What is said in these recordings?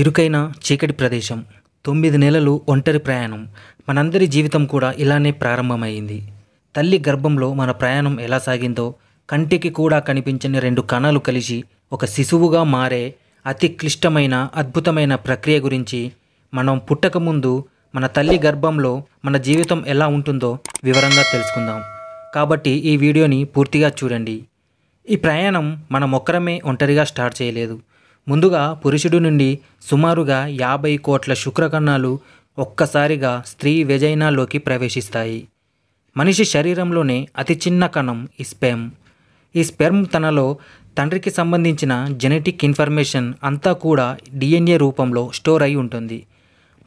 ఇరుకైన చీకటి ప్రదేశం తొమ్మిది నెలలు ఒంటరి ప్రయాణం మనందరి జీవితం కూడా ఇలానే ప్రారంభమైంది తల్లి గర్భంలో మన ప్రయాణం ఎలా సాగిందో కంటికి కూడా కనిపించని రెండు కణాలు కలిసి ఒక శిశువుగా మారే అతి క్లిష్టమైన అద్భుతమైన ప్రక్రియ గురించి మనం పుట్టకముందు మన తల్లి గర్భంలో మన జీవితం ఎలా ఉంటుందో వివరంగా తెలుసుకుందాం కాబట్టి ఈ వీడియోని పూర్తిగా చూడండి ఈ ప్రయాణం మనం ఒక్కరమే ఒంటరిగా స్టార్ట్ చేయలేదు ముందుగా పురుషుడు నుండి సుమారుగా యాభై కోట్ల శుక్రకణాలు ఒక్కసారిగా స్త్రీ వెజైనాల్లోకి ప్రవేశిస్తాయి మనిషి శరీరంలోనే అతి చిన్న కణం ఈ స్పెర్మ్ ఈ స్పెర్మ్ తనలో తండ్రికి సంబంధించిన జెనెటిక్ ఇన్ఫర్మేషన్ అంతా కూడా డిఎన్ఏ రూపంలో స్టోర్ అయి ఉంటుంది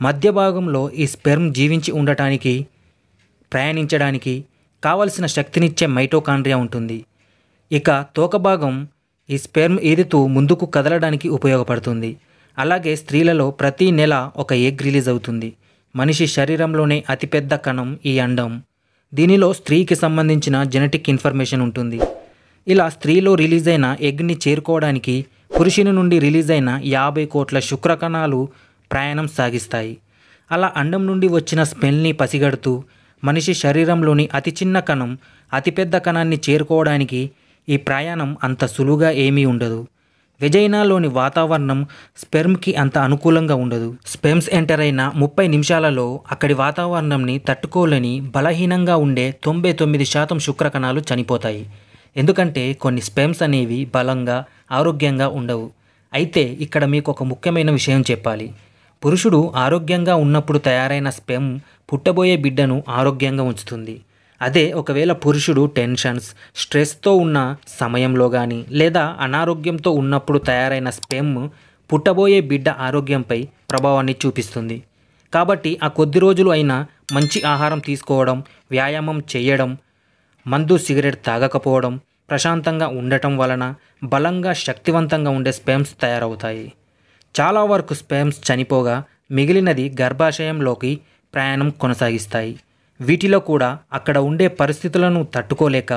మధ్య భాగంలో ఈ స్పెర్మ్ జీవించి ఉండటానికి ప్రయాణించడానికి కావలసిన శక్తినిచ్చే మైటోకాండ్రియా ఉంటుంది ఇక తోక భాగం ఈ స్పెర్మ్ ఈదుతూ ముందుకు కదలడానికి ఉపయోగపడుతుంది అలాగే స్త్రీలలో ప్రతి నెల ఒక ఎగ్ రిలీజ్ అవుతుంది మనిషి శరీరంలోనే అతిపెద్ద కణం ఈ అండం దీనిలో స్త్రీకి సంబంధించిన జెనెటిక్ ఇన్ఫర్మేషన్ ఉంటుంది ఇలా స్త్రీలో రిలీజ్ అయిన ఎగ్ని చేరుకోవడానికి పురుషుని నుండి రిలీజ్ అయిన యాభై కోట్ల శుక్రకణాలు ప్రయాణం సాగిస్తాయి అలా అండం నుండి వచ్చిన స్మెల్ని పసిగడుతూ మనిషి శరీరంలోని అతి చిన్న కణం అతిపెద్ద కణాన్ని చేరుకోవడానికి ఈ ప్రయాణం అంత సులువుగా ఏమీ ఉండదు విజయనాలోని వాతావరణం స్పెర్మ్కి అంత అనుకూలంగా ఉండదు స్పెర్మ్స్ ఎంటర్ అయిన ముప్పై నిమిషాలలో అక్కడి వాతావరణంని తట్టుకోలేని బలహీనంగా ఉండే తొంభై తొమ్మిది శాతం శుక్రకణాలు చనిపోతాయి ఎందుకంటే కొన్ని స్పెమ్స్ అనేవి బలంగా ఆరోగ్యంగా ఉండవు అయితే ఇక్కడ మీకు ఒక ముఖ్యమైన విషయం చెప్పాలి పురుషుడు ఆరోగ్యంగా ఉన్నప్పుడు తయారైన స్పెమ్ పుట్టబోయే బిడ్డను ఆరోగ్యంగా ఉంచుతుంది అదే ఒకవేళ పురుషుడు టెన్షన్స్ స్ట్రెస్తో ఉన్న సమయంలో కానీ లేదా అనారోగ్యంతో ఉన్నప్పుడు తయారైన స్పెమ్ పుట్టబోయే బిడ్డ ఆరోగ్యంపై ప్రభావాన్ని చూపిస్తుంది కాబట్టి ఆ కొద్ది రోజులు అయినా మంచి ఆహారం తీసుకోవడం వ్యాయామం చేయడం మందు సిగరెట్ తాగకపోవడం ప్రశాంతంగా ఉండటం వలన బలంగా శక్తివంతంగా ఉండే స్పెమ్స్ తయారవుతాయి చాలా వరకు స్పెమ్స్ చనిపోగా మిగిలినది గర్భాశయంలోకి ప్రయాణం కొనసాగిస్తాయి వీటిలో కూడా అక్కడ ఉండే పరిస్థితులను తట్టుకోలేక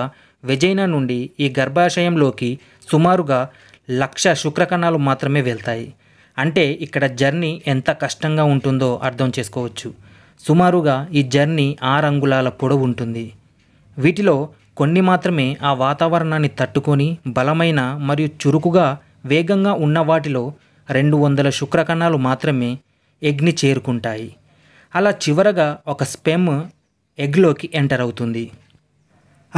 వెజైనా నుండి ఈ గర్భాశయంలోకి సుమారుగా లక్ష శుక్రకణాలు మాత్రమే వెళ్తాయి అంటే ఇక్కడ జర్నీ ఎంత కష్టంగా ఉంటుందో అర్థం చేసుకోవచ్చు సుమారుగా ఈ జర్నీ ఆరు అంగుళాల పొడవు ఉంటుంది వీటిలో కొన్ని మాత్రమే ఆ వాతావరణాన్ని తట్టుకొని బలమైన మరియు చురుకుగా వేగంగా ఉన్న వాటిలో రెండు వందల శుక్రకణాలు మాత్రమే ఎగ్ని చేరుకుంటాయి అలా చివరగా ఒక స్పెమ్ ఎగ్లోకి ఎంటర్ అవుతుంది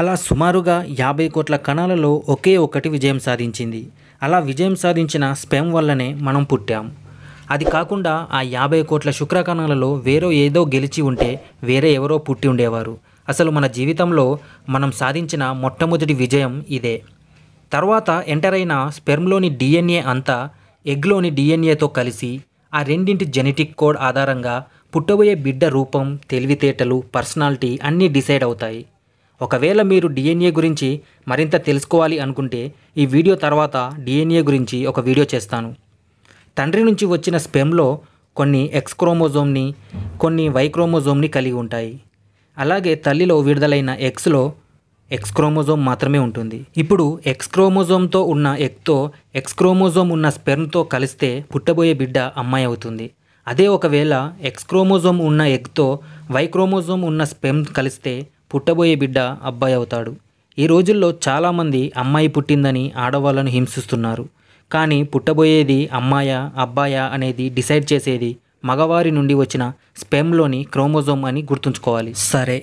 అలా సుమారుగా యాభై కోట్ల కణాలలో ఒకే ఒకటి విజయం సాధించింది అలా విజయం సాధించిన స్పెమ్ వల్లనే మనం పుట్టాం అది కాకుండా ఆ యాభై కోట్ల శుక్రకణాలలో వేరే ఏదో గెలిచి ఉంటే వేరే ఎవరో పుట్టి ఉండేవారు అసలు మన జీవితంలో మనం సాధించిన మొట్టమొదటి విజయం ఇదే తర్వాత ఎంటర్ అయిన స్పెర్మ్లోని డిఎన్ఏ అంతా ఎగ్లోని డిఎన్ఏతో కలిసి ఆ రెండింటి జెనెటిక్ కోడ్ ఆధారంగా పుట్టబోయే బిడ్డ రూపం తెలివితేటలు పర్సనాలిటీ అన్నీ డిసైడ్ అవుతాయి ఒకవేళ మీరు డిఎన్ఏ గురించి మరింత తెలుసుకోవాలి అనుకుంటే ఈ వీడియో తర్వాత డిఎన్ఏ గురించి ఒక వీడియో చేస్తాను తండ్రి నుంచి వచ్చిన స్పెమ్లో కొన్ని ఎక్స్ క్రోమోజోమ్ని కొన్ని వై క్రోమోజోమ్ని కలిగి ఉంటాయి అలాగే తల్లిలో విడుదలైన ఎక్స్లో ఎక్స్ క్రోమోజోమ్ మాత్రమే ఉంటుంది ఇప్పుడు ఎక్స్ క్రోమోజోమ్తో ఉన్న ఎక్తో ఎక్స్ క్రోమోజోమ్ ఉన్న స్పెర్మ్తో కలిస్తే పుట్టబోయే బిడ్డ అమ్మాయి అవుతుంది అదే ఒకవేళ ఎక్స్ క్రోమోజోమ్ ఉన్న ఎగ్తో వై క్రోమోజోమ్ ఉన్న స్పెమ్ కలిస్తే పుట్టబోయే బిడ్డ అబ్బాయి అవుతాడు ఈ రోజుల్లో చాలామంది అమ్మాయి పుట్టిందని ఆడవాళ్ళను హింసిస్తున్నారు కానీ పుట్టబోయేది అమ్మాయా అబ్బాయా అనేది డిసైడ్ చేసేది మగవారి నుండి వచ్చిన స్పెమ్లోని క్రోమోజోమ్ అని గుర్తుంచుకోవాలి సరే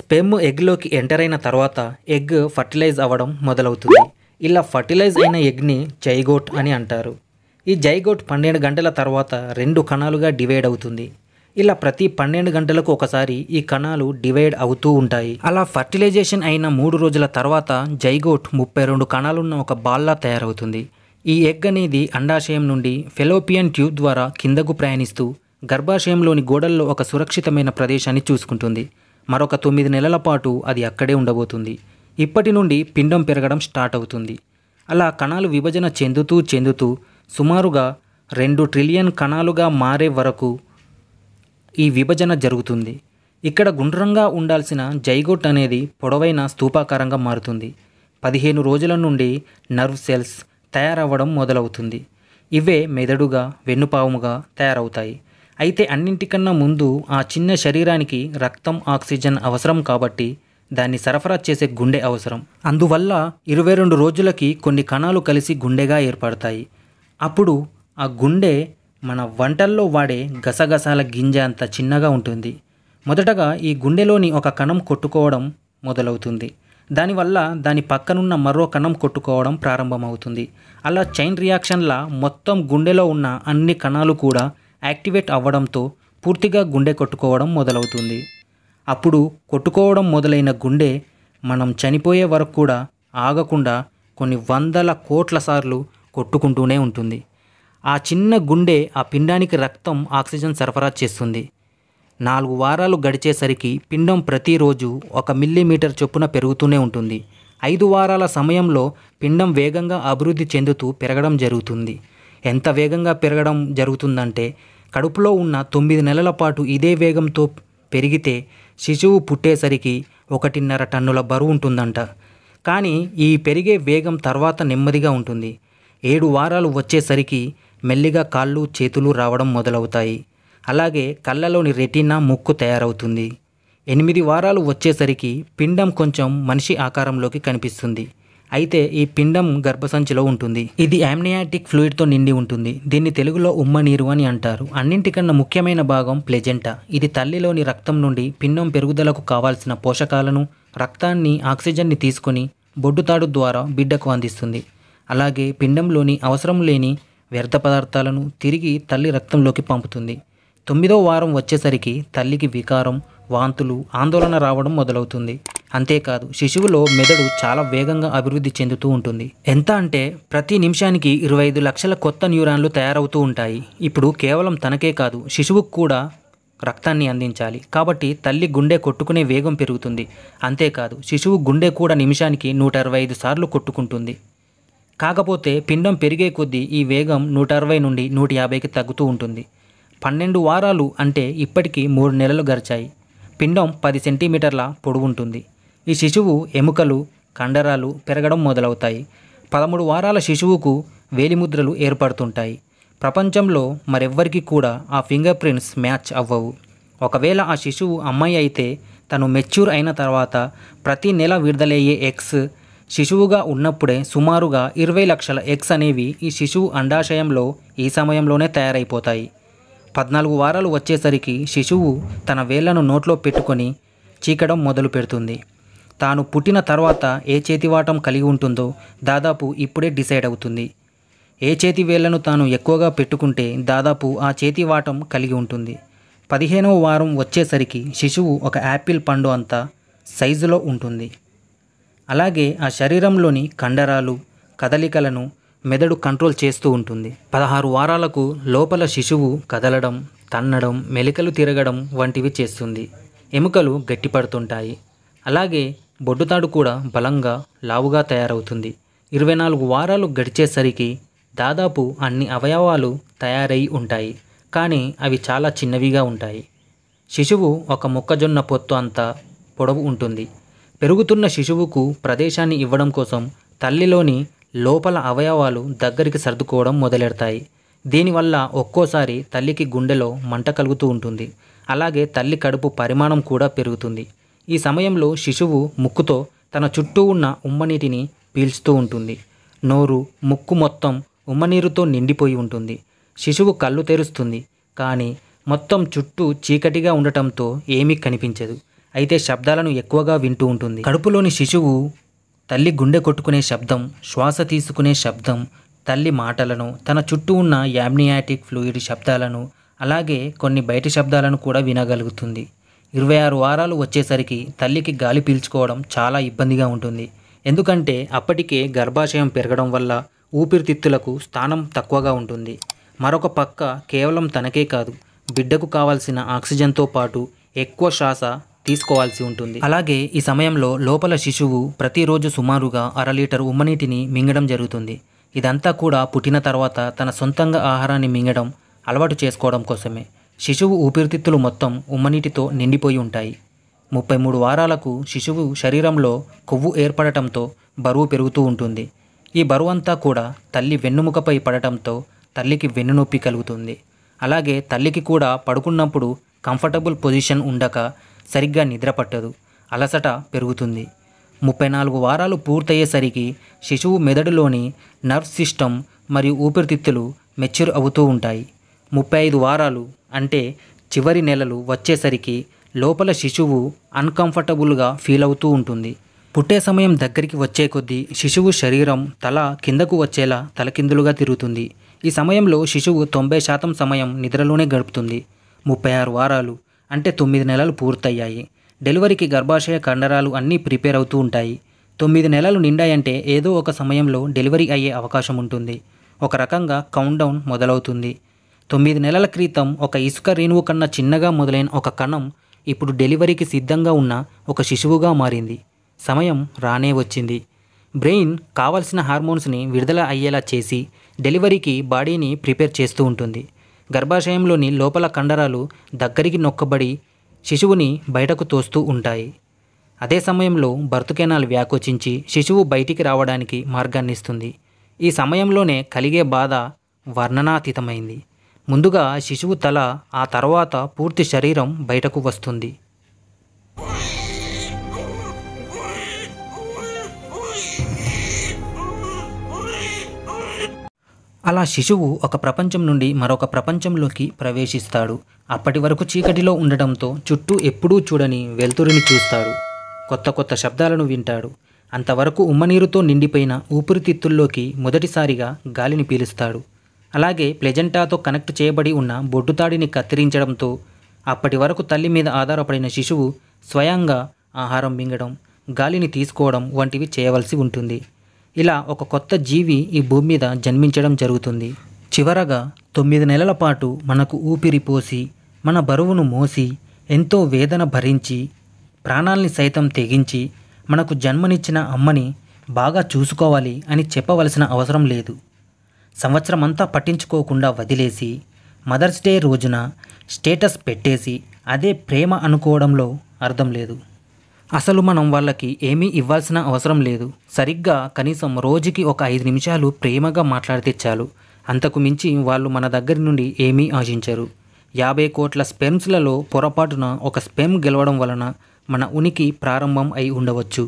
స్పెమ్ ఎగ్లోకి ఎంటర్ అయిన తర్వాత ఎగ్ ఫర్టిలైజ్ అవ్వడం మొదలవుతుంది ఇలా ఫర్టిలైజ్ అయిన ఎగ్ని చైగోట్ అని అంటారు ఈ జైగోట్ పన్నెండు గంటల తర్వాత రెండు కణాలుగా డివైడ్ అవుతుంది ఇలా ప్రతి పన్నెండు గంటలకు ఒకసారి ఈ కణాలు డివైడ్ అవుతూ ఉంటాయి అలా ఫర్టిలైజేషన్ అయిన మూడు రోజుల తర్వాత జైగోట్ ముప్పై రెండు కణాలున్న ఒక బాల్లా తయారవుతుంది ఈ ఎగ్ అనేది అండాశయం నుండి ఫెలోపియన్ ట్యూబ్ ద్వారా కిందకు ప్రయాణిస్తూ గర్భాశయంలోని గోడల్లో ఒక సురక్షితమైన ప్రదేశాన్ని చూసుకుంటుంది మరొక తొమ్మిది నెలల పాటు అది అక్కడే ఉండబోతుంది ఇప్పటి నుండి పిండం పెరగడం స్టార్ట్ అవుతుంది అలా కణాలు విభజన చెందుతూ చెందుతూ సుమారుగా రెండు ట్రిలియన్ కణాలుగా మారే వరకు ఈ విభజన జరుగుతుంది ఇక్కడ గుండ్రంగా ఉండాల్సిన జైగోట్ అనేది పొడవైన స్థూపాకారంగా మారుతుంది పదిహేను రోజుల నుండి నర్వ్ సెల్స్ తయారవ్వడం మొదలవుతుంది ఇవే మెదడుగా వెన్నుపాముగా తయారవుతాయి అయితే అన్నింటికన్నా ముందు ఆ చిన్న శరీరానికి రక్తం ఆక్సిజన్ అవసరం కాబట్టి దాన్ని సరఫరా చేసే గుండె అవసరం అందువల్ల ఇరవై రెండు రోజులకి కొన్ని కణాలు కలిసి గుండెగా ఏర్పడతాయి అప్పుడు ఆ గుండె మన వంటల్లో వాడే గసగసాల గింజ అంత చిన్నగా ఉంటుంది మొదటగా ఈ గుండెలోని ఒక కణం కొట్టుకోవడం మొదలవుతుంది దానివల్ల దాని పక్కనున్న మరో కణం కొట్టుకోవడం ప్రారంభమవుతుంది అలా చైన్ రియాక్షన్లా మొత్తం గుండెలో ఉన్న అన్ని కణాలు కూడా యాక్టివేట్ అవ్వడంతో పూర్తిగా గుండె కొట్టుకోవడం మొదలవుతుంది అప్పుడు కొట్టుకోవడం మొదలైన గుండె మనం చనిపోయే వరకు కూడా ఆగకుండా కొన్ని వందల కోట్ల సార్లు కొట్టుకుంటూనే ఉంటుంది ఆ చిన్న గుండె ఆ పిండానికి రక్తం ఆక్సిజన్ సరఫరా చేస్తుంది నాలుగు వారాలు గడిచేసరికి పిండం ప్రతిరోజు ఒక మిల్లీమీటర్ చొప్పున పెరుగుతూనే ఉంటుంది ఐదు వారాల సమయంలో పిండం వేగంగా అభివృద్ధి చెందుతూ పెరగడం జరుగుతుంది ఎంత వేగంగా పెరగడం జరుగుతుందంటే కడుపులో ఉన్న తొమ్మిది నెలల పాటు ఇదే వేగంతో పెరిగితే శిశువు పుట్టేసరికి ఒకటిన్నర టన్నుల బరువు ఉంటుందంట కానీ ఈ పెరిగే వేగం తర్వాత నెమ్మదిగా ఉంటుంది ఏడు వారాలు వచ్చేసరికి మెల్లిగా కాళ్ళు చేతులు రావడం మొదలవుతాయి అలాగే కళ్ళలోని రెటీనా ముక్కు తయారవుతుంది ఎనిమిది వారాలు వచ్చేసరికి పిండం కొంచెం మనిషి ఆకారంలోకి కనిపిస్తుంది అయితే ఈ పిండం గర్భసంచిలో ఉంటుంది ఇది యామ్నియాటిక్ ఫ్లూయిడ్తో నిండి ఉంటుంది దీన్ని తెలుగులో ఉమ్మ నీరు అని అంటారు అన్నింటికన్నా ముఖ్యమైన భాగం ప్లెజెంటా ఇది తల్లిలోని రక్తం నుండి పిండం పెరుగుదలకు కావాల్సిన పోషకాలను రక్తాన్ని ఆక్సిజన్ని తీసుకొని బొడ్డుతాడు ద్వారా బిడ్డకు అందిస్తుంది అలాగే పిండంలోని అవసరం లేని వ్యర్థ పదార్థాలను తిరిగి తల్లి రక్తంలోకి పంపుతుంది తొమ్మిదో వారం వచ్చేసరికి తల్లికి వికారం వాంతులు ఆందోళన రావడం మొదలవుతుంది అంతేకాదు శిశువులో మెదడు చాలా వేగంగా అభివృద్ధి చెందుతూ ఉంటుంది ఎంత అంటే ప్రతి నిమిషానికి ఇరవై ఐదు లక్షల కొత్త న్యూరాన్లు తయారవుతూ ఉంటాయి ఇప్పుడు కేవలం తనకే కాదు శిశువుకు కూడా రక్తాన్ని అందించాలి కాబట్టి తల్లి గుండె కొట్టుకునే వేగం పెరుగుతుంది అంతేకాదు శిశువు గుండె కూడా నిమిషానికి నూట అరవై ఐదు సార్లు కొట్టుకుంటుంది కాకపోతే పిండం పెరిగే కొద్దీ ఈ వేగం నూట అరవై నుండి నూట యాభైకి తగ్గుతూ ఉంటుంది పన్నెండు వారాలు అంటే ఇప్పటికీ మూడు నెలలు గడిచాయి పిండం పది సెంటీమీటర్ల పొడవుంటుంది ఈ శిశువు ఎముకలు కండరాలు పెరగడం మొదలవుతాయి పదమూడు వారాల శిశువుకు వేలిముద్రలు ఏర్పడుతుంటాయి ప్రపంచంలో మరెవ్వరికి కూడా ఆ ఫింగర్ ప్రింట్స్ మ్యాచ్ అవ్వవు ఒకవేళ ఆ శిశువు అమ్మాయి అయితే తను మెచ్యూర్ అయిన తర్వాత ప్రతి నెల విడుదలయ్యే ఎక్స్ శిశువుగా ఉన్నప్పుడే సుమారుగా ఇరవై లక్షల ఎగ్స్ అనేవి ఈ శిశువు అండాశయంలో ఈ సమయంలోనే తయారైపోతాయి పద్నాలుగు వారాలు వచ్చేసరికి శిశువు తన వేళ్లను నోట్లో పెట్టుకొని చీకడం మొదలు పెడుతుంది తాను పుట్టిన తర్వాత ఏ చేతివాటం కలిగి ఉంటుందో దాదాపు ఇప్పుడే డిసైడ్ అవుతుంది ఏ చేతి వేళ్లను తాను ఎక్కువగా పెట్టుకుంటే దాదాపు ఆ చేతివాటం కలిగి ఉంటుంది పదిహేనవ వారం వచ్చేసరికి శిశువు ఒక యాపిల్ పండు అంతా సైజులో ఉంటుంది అలాగే ఆ శరీరంలోని కండరాలు కదలికలను మెదడు కంట్రోల్ చేస్తూ ఉంటుంది పదహారు వారాలకు లోపల శిశువు కదలడం తన్నడం మెలికలు తిరగడం వంటివి చేస్తుంది ఎముకలు గట్టిపడుతుంటాయి అలాగే బొడ్డుతాడు కూడా బలంగా లావుగా తయారవుతుంది ఇరవై నాలుగు వారాలు గడిచేసరికి దాదాపు అన్ని అవయవాలు తయారై ఉంటాయి కానీ అవి చాలా చిన్నవిగా ఉంటాయి శిశువు ఒక మొక్కజొన్న పొత్తు అంత పొడవు ఉంటుంది పెరుగుతున్న శిశువుకు ప్రదేశాన్ని ఇవ్వడం కోసం తల్లిలోని లోపల అవయవాలు దగ్గరికి సర్దుకోవడం మొదలెడతాయి దీనివల్ల ఒక్కోసారి తల్లికి గుండెలో మంట కలుగుతూ ఉంటుంది అలాగే తల్లి కడుపు పరిమాణం కూడా పెరుగుతుంది ఈ సమయంలో శిశువు ముక్కుతో తన చుట్టూ ఉన్న ఉమ్మనీటిని పీల్చుతూ ఉంటుంది నోరు ముక్కు మొత్తం ఉమ్మనీరుతో నిండిపోయి ఉంటుంది శిశువు కళ్ళు తెరుస్తుంది కానీ మొత్తం చుట్టూ చీకటిగా ఉండటంతో ఏమీ కనిపించదు అయితే శబ్దాలను ఎక్కువగా వింటూ ఉంటుంది కడుపులోని శిశువు తల్లి గుండె కొట్టుకునే శబ్దం శ్వాస తీసుకునే శబ్దం తల్లి మాటలను తన చుట్టూ ఉన్న యామ్నియాటిక్ ఫ్లూయిడ్ శబ్దాలను అలాగే కొన్ని బయట శబ్దాలను కూడా వినగలుగుతుంది ఇరవై ఆరు వారాలు వచ్చేసరికి తల్లికి గాలి పీల్చుకోవడం చాలా ఇబ్బందిగా ఉంటుంది ఎందుకంటే అప్పటికే గర్భాశయం పెరగడం వల్ల ఊపిరితిత్తులకు స్థానం తక్కువగా ఉంటుంది మరొక పక్క కేవలం తనకే కాదు బిడ్డకు కావాల్సిన ఆక్సిజన్తో పాటు ఎక్కువ శ్వాస తీసుకోవాల్సి ఉంటుంది అలాగే ఈ సమయంలో లోపల శిశువు ప్రతిరోజు సుమారుగా అర లీటర్ ఉమ్మనీటిని మింగడం జరుగుతుంది ఇదంతా కూడా పుట్టిన తర్వాత తన సొంతంగా ఆహారాన్ని మింగడం అలవాటు చేసుకోవడం కోసమే శిశువు ఊపిరితిత్తులు మొత్తం ఉమ్మనీటితో నిండిపోయి ఉంటాయి ముప్పై మూడు వారాలకు శిశువు శరీరంలో కొవ్వు ఏర్పడటంతో బరువు పెరుగుతూ ఉంటుంది ఈ బరువు అంతా కూడా తల్లి వెన్నుముకపై పడటంతో తల్లికి వెన్నునొప్పి కలుగుతుంది అలాగే తల్లికి కూడా పడుకున్నప్పుడు కంఫర్టబుల్ పొజిషన్ ఉండక సరిగ్గా నిద్ర పట్టదు అలసట పెరుగుతుంది ముప్పై నాలుగు వారాలు పూర్తయ్యేసరికి శిశువు మెదడులోని నర్వ్ సిస్టమ్ మరియు ఊపిరితిత్తులు మెచ్యూర్ అవుతూ ఉంటాయి ముప్పై ఐదు వారాలు అంటే చివరి నెలలు వచ్చేసరికి లోపల శిశువు అన్కంఫర్టబుల్గా ఫీల్ అవుతూ ఉంటుంది పుట్టే సమయం దగ్గరికి వచ్చే కొద్దీ శిశువు శరీరం తల కిందకు వచ్చేలా తలకిందులుగా తిరుగుతుంది ఈ సమయంలో శిశువు తొంభై శాతం సమయం నిద్రలోనే గడుపుతుంది ముప్పై ఆరు వారాలు అంటే తొమ్మిది నెలలు పూర్తయ్యాయి డెలివరీకి గర్భాశయ కండరాలు అన్నీ ప్రిపేర్ అవుతూ ఉంటాయి తొమ్మిది నెలలు నిండాయంటే ఏదో ఒక సమయంలో డెలివరీ అయ్యే అవకాశం ఉంటుంది ఒక రకంగా కౌంట్డౌన్ మొదలవుతుంది తొమ్మిది నెలల క్రితం ఒక ఇసుక రేణువు కన్నా చిన్నగా మొదలైన ఒక కణం ఇప్పుడు డెలివరీకి సిద్ధంగా ఉన్న ఒక శిశువుగా మారింది సమయం రానే వచ్చింది బ్రెయిన్ కావలసిన హార్మోన్స్ని విడుదల అయ్యేలా చేసి డెలివరీకి బాడీని ప్రిపేర్ చేస్తూ ఉంటుంది గర్భాశయంలోని లోపల కండరాలు దగ్గరికి నొక్కబడి శిశువుని బయటకు తోస్తూ ఉంటాయి అదే సమయంలో బర్త్ కెనాల్ వ్యాకోచించి శిశువు బయటికి రావడానికి మార్గాన్నిస్తుంది ఈ సమయంలోనే కలిగే బాధ వర్ణనాతీతమైంది ముందుగా శిశువు తల ఆ తర్వాత పూర్తి శరీరం బయటకు వస్తుంది అలా శిశువు ఒక ప్రపంచం నుండి మరొక ప్రపంచంలోకి ప్రవేశిస్తాడు అప్పటి వరకు చీకటిలో ఉండడంతో చుట్టూ ఎప్పుడూ చూడని వెలుతురిని చూస్తాడు కొత్త కొత్త శబ్దాలను వింటాడు అంతవరకు ఉమ్మనీరుతో నిండిపోయిన ఊపిరితిత్తుల్లోకి మొదటిసారిగా గాలిని పీలుస్తాడు అలాగే ప్లెజెంటాతో కనెక్ట్ చేయబడి ఉన్న బొడ్డుతాడిని కత్తిరించడంతో అప్పటి వరకు తల్లి మీద ఆధారపడిన శిశువు స్వయంగా ఆహారం మింగడం గాలిని తీసుకోవడం వంటివి చేయవలసి ఉంటుంది ఇలా ఒక కొత్త జీవి ఈ భూమి మీద జన్మించడం జరుగుతుంది చివరగా తొమ్మిది నెలల పాటు మనకు ఊపిరి పోసి మన బరువును మోసి ఎంతో వేదన భరించి ప్రాణాల్ని సైతం తెగించి మనకు జన్మనిచ్చిన అమ్మని బాగా చూసుకోవాలి అని చెప్పవలసిన అవసరం లేదు సంవత్సరమంతా పట్టించుకోకుండా వదిలేసి మదర్స్ డే రోజున స్టేటస్ పెట్టేసి అదే ప్రేమ అనుకోవడంలో అర్థం లేదు అసలు మనం వాళ్ళకి ఏమీ ఇవ్వాల్సిన అవసరం లేదు సరిగ్గా కనీసం రోజుకి ఒక ఐదు నిమిషాలు ప్రేమగా మాట్లాడితే చాలు అంతకు మించి వాళ్ళు మన దగ్గర నుండి ఏమీ ఆశించరు యాభై కోట్ల స్పెమ్స్లలో పొరపాటున ఒక స్పెమ్ గెలవడం వలన మన ఉనికి ప్రారంభం అయి ఉండవచ్చు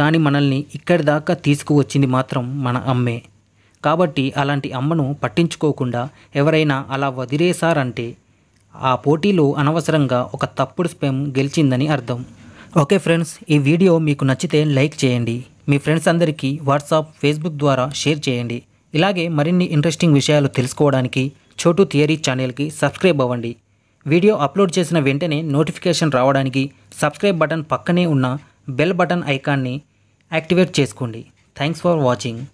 కానీ మనల్ని ఇక్కడి దాకా తీసుకువచ్చింది మాత్రం మన అమ్మే కాబట్టి అలాంటి అమ్మను పట్టించుకోకుండా ఎవరైనా అలా వదిలేశారంటే ఆ పోటీలో అనవసరంగా ఒక తప్పుడు స్పెమ్ గెలిచిందని అర్థం ఓకే ఫ్రెండ్స్ ఈ వీడియో మీకు నచ్చితే లైక్ చేయండి మీ ఫ్రెండ్స్ అందరికీ వాట్సాప్ ఫేస్బుక్ ద్వారా షేర్ చేయండి ఇలాగే మరిన్ని ఇంట్రెస్టింగ్ విషయాలు తెలుసుకోవడానికి చోటు థియరీ ఛానల్కి సబ్స్క్రైబ్ అవ్వండి వీడియో అప్లోడ్ చేసిన వెంటనే నోటిఫికేషన్ రావడానికి సబ్స్క్రైబ్ బటన్ పక్కనే ఉన్న బెల్ బటన్ ఐకాన్ని యాక్టివేట్ చేసుకోండి థ్యాంక్స్ ఫర్ వాచింగ్